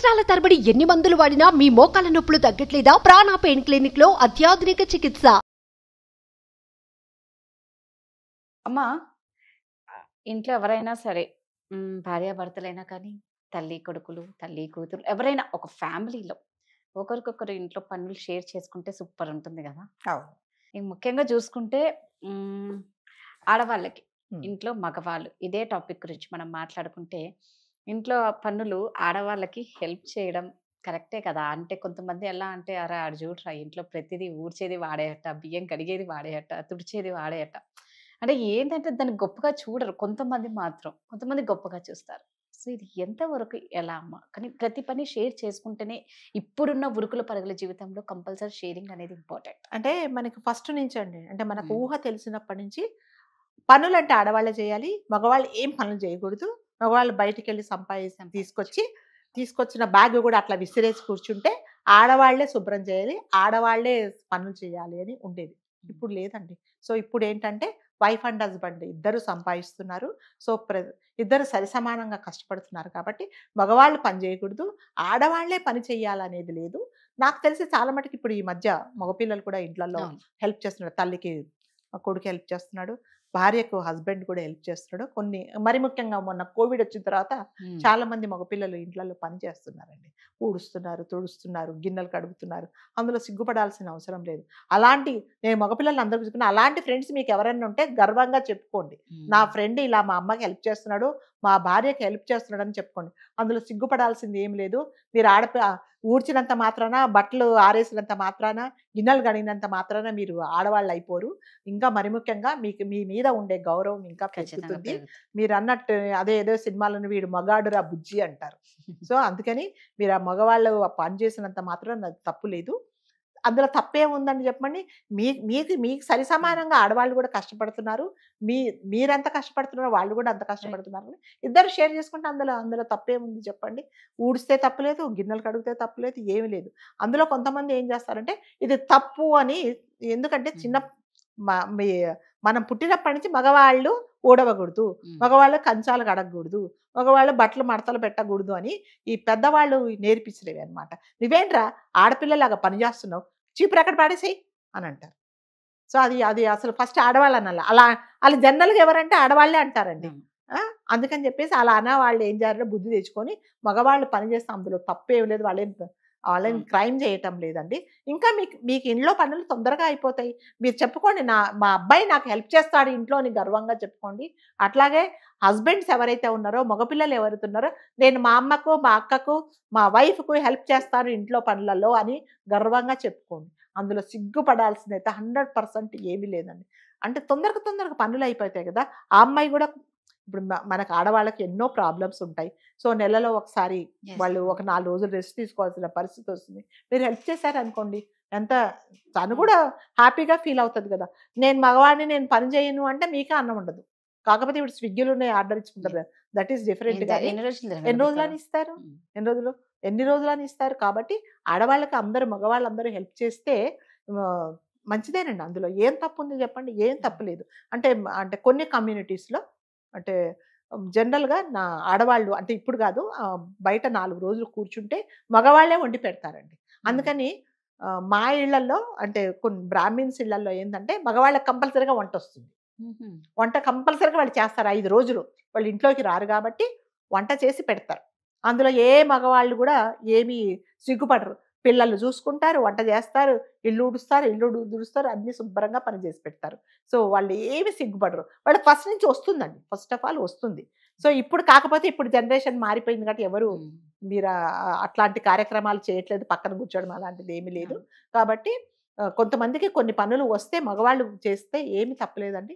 సంవత్సరాల తరబడి ఎన్ని మందులు వాడినా మీ మోకాల నొప్పులు తగ్గట్లేదా ప్రాణ పెయిన్ క్లినిక్ లో అత్యాధునిక చికిత్స అమ్మా ఇంట్లో ఎవరైనా సరే భార్యాభర్తలైనా కానీ తల్లి కొడుకులు తల్లి కూతురు ఎవరైనా ఒక ఫ్యామిలీలో ఒకరికొకరు ఇంట్లో పనులు షేర్ చేసుకుంటే సూపర్ ఉంటుంది కదా ఇంక ముఖ్యంగా చూసుకుంటే ఆడవాళ్ళకి ఇంట్లో మగవాళ్ళు ఇదే టాపిక్ గురించి మనం మాట్లాడుకుంటే ఇంట్లో పనులు ఆడవాళ్ళకి హెల్ప్ చేయడం కరెక్టే కదా అంటే కొంతమంది ఎలా అంటే అరే ఆడు చూడరా ఇంట్లో ప్రతిదీ ఊడ్చేది వాడేయట బియ్యం కడిగేది వాడేయట తుడిచేది వాడేయట అంటే ఏంటంటే దాన్ని గొప్పగా చూడరు కొంతమంది మాత్రం కొంతమంది గొప్పగా చూస్తారు సో ఇది ఎంతవరకు ఎలా అమ్మ కానీ ప్రతి పని షేర్ చేసుకుంటేనే ఇప్పుడున్న ఉరుకుల పరుగుల జీవితంలో కంపల్సరీ షేరింగ్ అనేది ఇంపార్టెంట్ అంటే మనకి ఫస్ట్ నుంచి అండి అంటే మనకు ఊహ తెలిసినప్పటి నుంచి పనులు అంటే ఆడవాళ్ళే చేయాలి మగవాళ్ళు ఏం పనులు చేయకూడదు మగవాళ్ళు బయటికి వెళ్ళి సంపాదించిన తీసుకొచ్చి తీసుకొచ్చిన బ్యాగ్ కూడా అట్లా విసిరేసి కూర్చుంటే ఆడవాళ్లే శుభ్రం చేయాలి ఆడవాళ్లే పనులు చేయాలి అని ఉండేది ఇప్పుడు లేదండి సో ఇప్పుడు ఏంటంటే వైఫ్ అండ్ హస్బెండ్ ఇద్దరు సంపాదిస్తున్నారు సో ప్ర ఇద్దరు సరిసమానంగా కష్టపడుతున్నారు కాబట్టి మగవాళ్ళు పని చేయకూడదు ఆడవాళ్లే పని చేయాలనేది లేదు నాకు తెలిసి చాలా మటుకు ఇప్పుడు ఈ మధ్య మగపిల్లలు కూడా ఇంట్లలో హెల్ప్ చేస్తున్నారు తల్లికి కొడుకు హెల్ప్ చేస్తున్నాడు భార్యకు హస్బెండ్ కూడా హెల్ప్ చేస్తున్నాడు కొన్ని మరి ముఖ్యంగా మొన్న కోవిడ్ వచ్చిన తర్వాత చాలా మంది మగపిల్లలు ఇంట్లలో పని చేస్తున్నారండి ఊడుస్తున్నారు తుడుస్తున్నారు గిన్నెలు కడుగుతున్నారు అందులో సిగ్గుపడాల్సిన అవసరం లేదు అలాంటి నేను మగపిల్లలు అందరూ చూసుకున్నా అలాంటి ఫ్రెండ్స్ మీకు ఎవరైనా ఉంటే గర్వంగా చెప్పుకోండి నా ఫ్రెండ్ ఇలా మా అమ్మకి హెల్ప్ చేస్తున్నాడు మా భార్యకి హెల్ప్ చేస్తున్నాడని చెప్పుకోండి అందులో సిగ్గుపడాల్సింది ఏం లేదు మీరు ఆడ ఊడ్చినంత మాత్రాన బట్టలు ఆరేసినంత మాత్రాన గిన్నెలు గడిగినంత మాత్రాన మీరు ఆడవాళ్ళు అయిపోరు ఇంకా మరి ముఖ్యంగా మీకు మీ మీద ఉండే గౌరవం ఇంకా పెంచుతుంది మీరు అన్నట్టు అదే ఏదో సినిమాలను వీడు మగాడురా బుజ్జి అంటారు సో అందుకని మీరు ఆ మగవాళ్ళు పనిచేసినంత మాత్రం తప్పు లేదు అందులో తప్పే ఉందని చెప్పండి మీ మీకు మీకు సరి సమానంగా ఆడవాళ్ళు కూడా కష్టపడుతున్నారు మీ మీరెంత కష్టపడుతున్నారో వాళ్ళు కూడా అంత కష్టపడుతున్నారు ఇద్దరు షేర్ చేసుకుంటే అందులో అందులో తప్పే ఉంది చెప్పండి ఊడిస్తే తప్పలేదు గిన్నెలు కడిగితే తప్పలేదు ఏమి లేదు అందులో కొంతమంది ఏం చేస్తారంటే ఇది తప్పు అని ఎందుకంటే చిన్న మా మనం పుట్టినప్పటి నుంచి మగవాళ్ళు ఊడవకూడదు మగవాళ్ళు కంచాలు కడగకూడదు మగవాళ్ళు బట్టలు మడతలు పెట్టకూడదు అని ఈ పెద్దవాళ్ళు నేర్పించలేవి అనమాట నువ్వేంట్రా ఆడపిల్లలాగా పనిచేస్తున్నావు చీపురు ఎక్కడ పాడేసేయి అని అంటారు సో అది అది అసలు ఫస్ట్ ఆడవాళ్ళు అనాలి అలా వాళ్ళు జనరల్గా ఎవరంటే ఆడవాళ్ళే అంటారండి అందుకని చెప్పేసి అలా అన్న వాళ్ళు ఏం చేయాలంటే బుద్ధి తెచ్చుకొని మగవాళ్ళు పనిచేస్తే అందులో తప్పేం లేదు వాళ్ళేం ఆన్లైన్ క్రైమ్ చేయటం లేదండి ఇంకా మీకు మీకు ఇంట్లో పనులు తొందరగా అయిపోతాయి మీరు చెప్పుకోండి నా మా అబ్బాయి నాకు హెల్ప్ చేస్తాడు ఇంట్లో అని గర్వంగా చెప్పుకోండి అట్లాగే హస్బెండ్స్ ఎవరైతే ఉన్నారో మగపిల్లలు ఎవరైతే ఉన్నారో నేను మా అమ్మకు మా అక్కకు మా వైఫ్కు హెల్ప్ చేస్తాను ఇంట్లో పనులలో అని గర్వంగా చెప్పుకోండి అందులో సిగ్గుపడాల్సిందైతే హండ్రెడ్ పర్సెంట్ ఏమీ లేదండి అంటే తొందరగా తొందరగా పనులు అయిపోతాయి కదా ఆ అమ్మాయి కూడా ఇప్పుడు మనకు ఆడవాళ్ళకి ఎన్నో ప్రాబ్లమ్స్ ఉంటాయి సో నెలలో ఒకసారి వాళ్ళు ఒక నాలుగు రోజులు రెస్ట్ తీసుకోవాల్సిన పరిస్థితి వస్తుంది మీరు హెల్ప్ చేశారనుకోండి ఎంత తను కూడా హ్యాపీగా ఫీల్ అవుతుంది కదా నేను మగవాడిని నేను పని చేయను అంటే మీకే అన్నం ఉండదు కాకపోతే ఇప్పుడు స్విగ్గీలో ఆర్డర్ ఇచ్చుకుంటారు దట్ ఈస్ డిఫరెంట్ ఎన్ని రోజులు అని ఇస్తారు ఎన్ని రోజులు ఎన్ని రోజులు అని ఇస్తారు కాబట్టి ఆడవాళ్ళకి అందరూ మగవాళ్ళందరూ హెల్ప్ చేస్తే మంచిదేనండి అందులో ఏం తప్పు ఉంది చెప్పండి ఏం తప్పు లేదు అంటే అంటే కొన్ని కమ్యూనిటీస్లో అంటే జనరల్గా నా ఆడవాళ్ళు అంటే ఇప్పుడు కాదు బయట నాలుగు రోజులు కూర్చుంటే మగవాళ్లే వండి పెడతారండి అందుకని మా ఇళ్లలో అంటే కొన్ని బ్రాహ్మిన్స్ ఇళ్లలో ఏంటంటే మగవాళ్ళకి కంపల్సరీగా వంట వస్తుంది వంట కంపల్సరీగా వాళ్ళు చేస్తారు ఐదు రోజులు వాళ్ళు ఇంట్లోకి రారు కాబట్టి వంట చేసి పెడతారు అందులో ఏ మగవాళ్ళు కూడా ఏమీ సిగ్గుపడరు పిల్లలు చూసుకుంటారు వంట చేస్తారు ఇల్లు ఉడుస్తారు ఇల్లు ఊడుస్తారు అన్ని శుభ్రంగా పనిచేసి పెడతారు సో వాళ్ళు ఏమి సిగ్గుపడరు వాళ్ళు ఫస్ట్ నుంచి వస్తుందండి ఫస్ట్ ఆఫ్ ఆల్ వస్తుంది సో ఇప్పుడు కాకపోతే ఇప్పుడు జనరేషన్ మారిపోయింది కాబట్టి ఎవరు మీరు అట్లాంటి కార్యక్రమాలు చేయట్లేదు పక్కన కూర్చోవడం అలాంటిది ఏమీ లేదు కాబట్టి కొంతమందికి కొన్ని పనులు వస్తే మగవాళ్ళు చేస్తే ఏమి తప్పలేదండి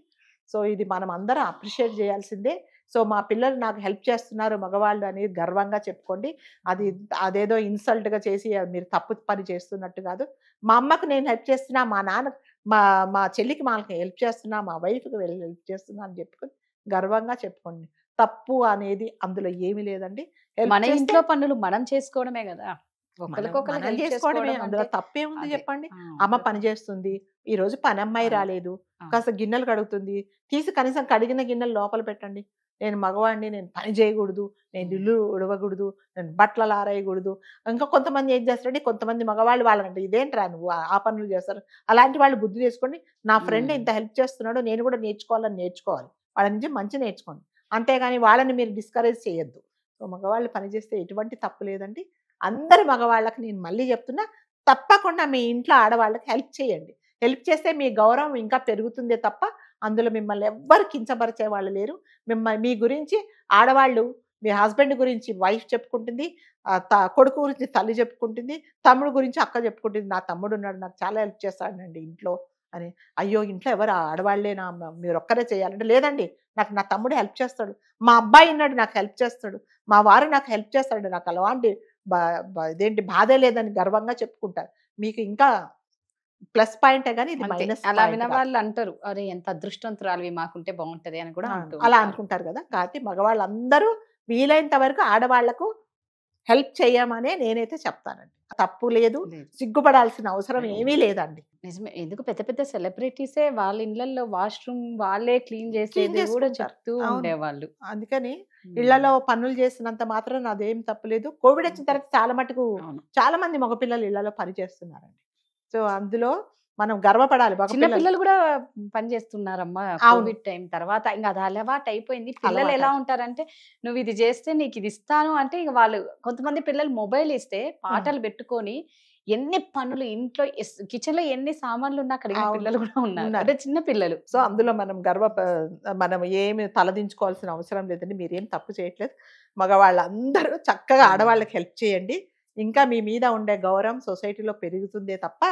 సో ఇది మనం అందరం అప్రిషియేట్ చేయాల్సిందే సో మా పిల్లలు నాకు హెల్ప్ చేస్తున్నారు మగవాళ్ళు అనేది గర్వంగా చెప్పుకోండి అది అదేదో ఇన్సల్ట్గా చేసి మీరు తప్పు పని చేస్తున్నట్టు కాదు మా అమ్మకు నేను హెల్ప్ చేస్తున్నా మా నాన్న మా మా చెల్లికి మాకు హెల్ప్ చేస్తున్నా మా వైఫ్కి వెళ్ళి హెల్ప్ చేస్తున్నా అని చెప్పుకొని గర్వంగా చెప్పుకోండి తప్పు అనేది అందులో ఏమీ లేదండి మన ఇంట్లో పనులు మనం చేసుకోవడమే కదా అందులో చేసుకోవడమే అందులో చెప్పండి అమ్మ పని చేస్తుంది ఈ రోజు పని అమ్మాయి రాలేదు కాస్త గిన్నెలు కడుగుతుంది తీసి కనీసం కడిగిన గిన్నెలు లోపల పెట్టండి నేను మగవాడిని నేను పని చేయకూడదు నేను ఇల్లు ఉడవకూడదు నేను బట్టలు ఆరేయకూడదు ఇంకా కొంతమంది ఏం చేస్తారంటే కొంతమంది మగవాళ్ళు వాళ్ళంటే ఇదేంట్రా నువ్వు ఆ పనులు చేస్తారు అలాంటి వాళ్ళు బుద్ధి చేసుకొని నా ఫ్రెండ్ ఇంత హెల్ప్ చేస్తున్నాడు నేను కూడా నేర్చుకోవాలని నేర్చుకోవాలి వాళ్ళ నుంచి మంచి నేర్చుకోండి అంతేగాని వాళ్ళని మీరు డిస్కరేజ్ చేయొద్దు సో మగవాళ్ళు పనిచేస్తే ఎటువంటి తప్పు లేదండి అందరి మగవాళ్ళకి నేను మళ్ళీ చెప్తున్నా తప్పకుండా మీ ఇంట్లో ఆడవాళ్ళకి హెల్ప్ చేయండి హెల్ప్ చేస్తే మీ గౌరవం ఇంకా పెరుగుతుందే తప్ప అందులో మిమ్మల్ని ఎవ్వరు కించపరిచే వాళ్ళు లేరు మిమ్మల్ని మీ గురించి ఆడవాళ్ళు మీ హస్బెండ్ గురించి వైఫ్ చెప్పుకుంటుంది కొడుకు గురించి తల్లి చెప్పుకుంటుంది తమ్ముడు గురించి అక్క చెప్పుకుంటుంది నా తమ్ముడు ఉన్నాడు నాకు చాలా హెల్ప్ చేస్తాడండి ఇంట్లో అని అయ్యో ఇంట్లో ఎవరు నా మీరు ఒక్కరే చేయాలంటే లేదండి నాకు నా తమ్ముడు హెల్ప్ చేస్తాడు మా అబ్బాయి ఉన్నాడు నాకు హెల్ప్ చేస్తాడు మా వారు నాకు హెల్ప్ చేస్తాడు నాకు అలాంటి ఇదేంటి బాధే లేదని గర్వంగా చెప్పుకుంటారు మీకు ఇంకా ప్లస్ పాయింట్ కానీ విన వాళ్ళు వినవాళ్ళు అంటారు అరే ఎంత అదృష్టవంతురాలు మాకుంటే బాగుంటది అని కూడా అలా అనుకుంటారు కదా కాబట్టి అందరూ వీలైనంత వరకు ఆడవాళ్లకు హెల్ప్ చేయమనే నేనైతే చెప్తానండి తప్పు లేదు సిగ్గుపడాల్సిన అవసరం ఏమీ లేదండి నిజమే ఎందుకు పెద్ద పెద్ద సెలబ్రిటీసే వాళ్ళ ఇళ్లలో వాష్రూమ్ వాళ్ళే క్లీన్ చేసేది కూడా చెప్తూ ఉండేవాళ్ళు అందుకని ఇళ్లలో పనులు చేసినంత మాత్రం నాదేం తప్పు లేదు కోవిడ్ వచ్చిన తర్వాత చాలా మటుకు చాలా మంది మగపిల్లలు ఇళ్లలో పని చేస్తున్నారండి సో అందులో మనం గర్వపడాలి చిన్న పిల్లలు కూడా పనిచేస్తున్నారమ్మా కోవిడ్ టైం తర్వాత ఇంకా అది అలవాటు అయిపోయింది పిల్లలు ఎలా ఉంటారంటే నువ్వు ఇది చేస్తే నీకు ఇది ఇస్తాను అంటే ఇక వాళ్ళు కొంతమంది పిల్లలు మొబైల్ ఇస్తే పాటలు పెట్టుకొని ఎన్ని పనులు ఇంట్లో కిచెన్ లో ఎన్ని సామాన్లు ఉన్నా అక్కడ పిల్లలు కూడా ఉన్నారు అదే చిన్న పిల్లలు సో అందులో మనం గర్వ మనం ఏమి తలదించుకోవాల్సిన అవసరం లేదండి మీరేం తప్పు చేయట్లేదు మగవాళ్ళందరూ చక్కగా ఆడవాళ్ళకి హెల్ప్ చేయండి ఇంకా మీ మీద ఉండే గౌరవం సొసైటీలో పెరుగుతుందే తప్ప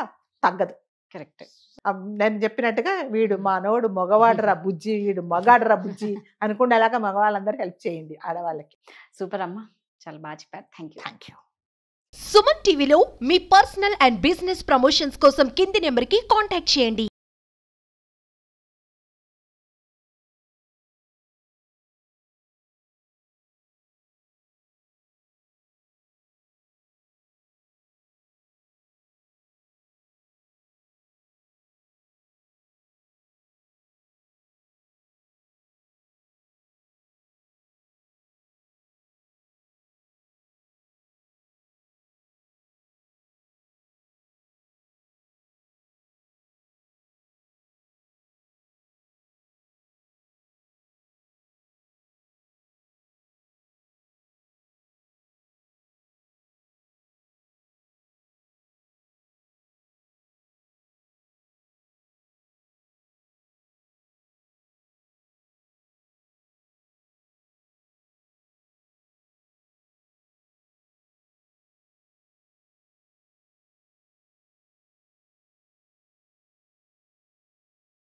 తగ్గదు కరెక్ట్ నేను చెప్పినట్టుగా వీడు మానవుడు మగవాడరా బుజ్జి వీడు మగాడరా బుజ్జి అనుకునేలాగా మగవాళ్ళందరూ హెల్ప్ చేయండి ఆడవాళ్ళకి సూపర్ అమ్మ చాలా బాగా చెప్పారు thank you thank you Suman టీవీలో మీ పర్సనల్ అండ్ బిజినెస్ ప్రమోషన్స్ కోసం కింది నెంబర్కి కాంటాక్ట్ చేయండి